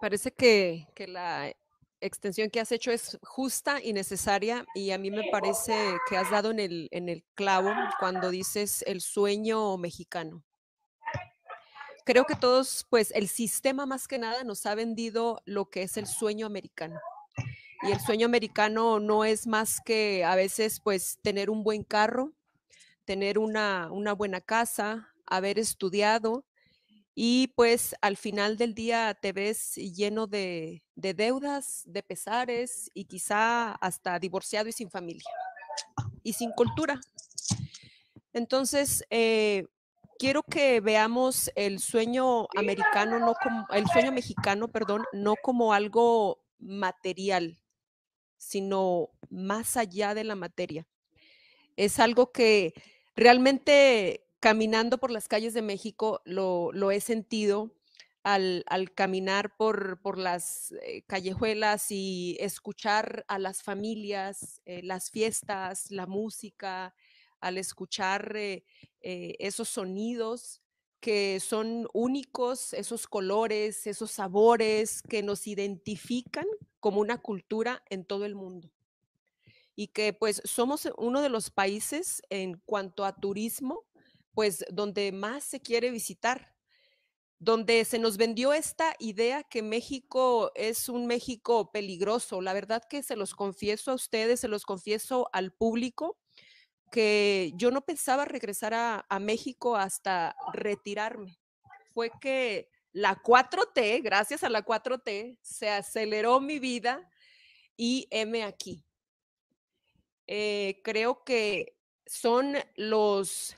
parece que, la extensión que has hecho es justa y necesaria y a mí me parece que has dado en el, clavo cuando dices el sueño mexicano. Creo que todos, pues el sistema más que nada nos ha vendido lo que es el sueño americano. Y el sueño americano no es más que a veces pues tener un buen carro, tener una buena casa, haber estudiado, y pues al final del día te ves lleno de, deudas, de pesares y quizá hasta divorciado y sin familia y sin cultura. Entonces, eh, quiero que veamos el sueño americano, no como, el sueño mexicano, perdón, no como algo material, sino más allá de la materia. Es algo que realmente caminando por las calles de México lo, he sentido al, caminar por, las eh, callejuelas y escuchar a las familias, eh, las fiestas, la música, al escuchar eh, esos sonidos que son únicos, esos colores, esos sabores que nos identifican como una cultura en todo el mundo. Y que pues somos uno de los países en cuanto a turismo pues donde más se quiere visitar, donde se nos vendió esta idea que México es un México peligroso. La verdad que se los confieso a ustedes, se los confieso al público, que yo no pensaba regresar a, México hasta retirarme. Fue que la 4T, gracias a la 4T, se aceleró mi vida y M aquí. Eh, creo que son los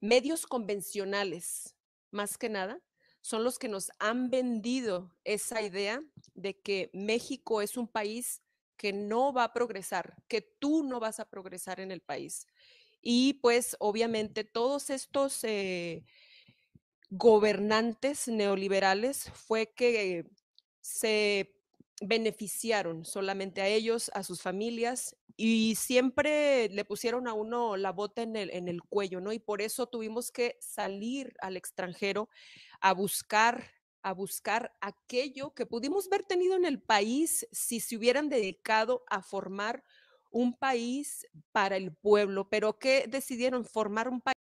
medios convencionales, más que nada, son los que nos han vendido esa idea de que México es un país que no va a progresar, que tú no vas a progresar en el país. Y pues obviamente todos estos eh, gobernantes neoliberales fue que se beneficiaron solamente a ellos, a sus familias, y siempre le pusieron a uno la bota en el, en el cuello, ¿no? Y por eso tuvimos que salir al extranjero a buscar a buscar aquello que pudimos haber tenido en el país si se hubieran dedicado a formar un país para el pueblo, pero que decidieron formar un país